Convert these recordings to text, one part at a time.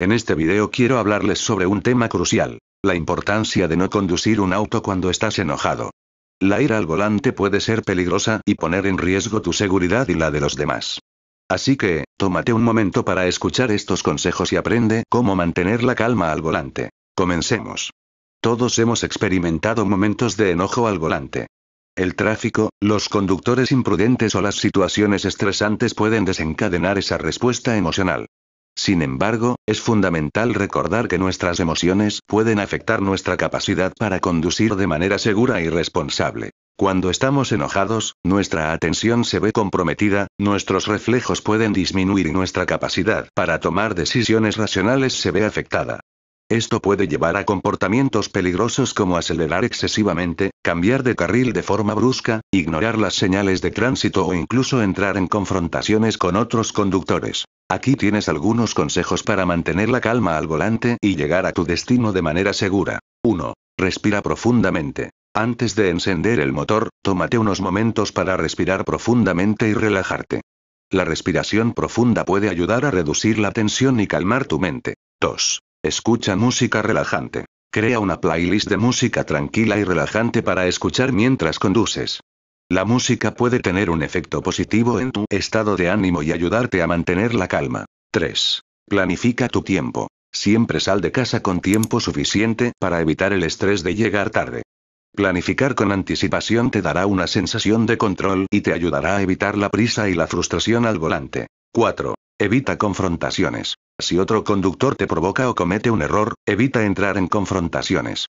En este video quiero hablarles sobre un tema crucial. La importancia de no conducir un auto cuando estás enojado. La ira al volante puede ser peligrosa y poner en riesgo tu seguridad y la de los demás. Así que, tómate un momento para escuchar estos consejos y aprende cómo mantener la calma al volante. Comencemos. Todos hemos experimentado momentos de enojo al volante. El tráfico, los conductores imprudentes o las situaciones estresantes pueden desencadenar esa respuesta emocional. Sin embargo, es fundamental recordar que nuestras emociones pueden afectar nuestra capacidad para conducir de manera segura y responsable. Cuando estamos enojados, nuestra atención se ve comprometida, nuestros reflejos pueden disminuir y nuestra capacidad para tomar decisiones racionales se ve afectada. Esto puede llevar a comportamientos peligrosos como acelerar excesivamente, cambiar de carril de forma brusca, ignorar las señales de tránsito o incluso entrar en confrontaciones con otros conductores. Aquí tienes algunos consejos para mantener la calma al volante y llegar a tu destino de manera segura. 1. Respira profundamente. Antes de encender el motor, tómate unos momentos para respirar profundamente y relajarte. La respiración profunda puede ayudar a reducir la tensión y calmar tu mente. 2. Escucha música relajante. Crea una playlist de música tranquila y relajante para escuchar mientras conduces. La música puede tener un efecto positivo en tu estado de ánimo y ayudarte a mantener la calma. 3. Planifica tu tiempo. Siempre sal de casa con tiempo suficiente para evitar el estrés de llegar tarde. Planificar con anticipación te dará una sensación de control y te ayudará a evitar la prisa y la frustración al volante. 4. Evita confrontaciones. Si otro conductor te provoca o comete un error, evita entrar en confrontaciones.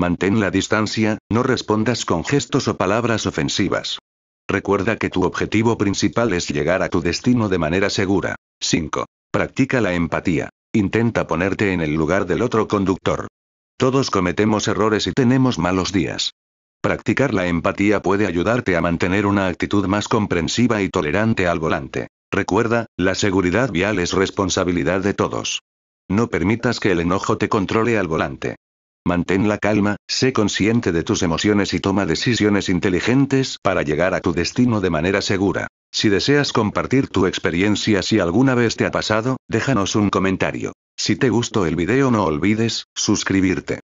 Mantén la distancia, no respondas con gestos o palabras ofensivas. Recuerda que tu objetivo principal es llegar a tu destino de manera segura. 5. Practica la empatía. Intenta ponerte en el lugar del otro conductor. Todos cometemos errores y tenemos malos días. Practicar la empatía puede ayudarte a mantener una actitud más comprensiva y tolerante al volante. Recuerda, la seguridad vial es responsabilidad de todos. No permitas que el enojo te controle al volante. Mantén la calma, sé consciente de tus emociones y toma decisiones inteligentes para llegar a tu destino de manera segura. Si deseas compartir tu experiencia si alguna vez te ha pasado, déjanos un comentario. Si te gustó el video no olvides, suscribirte.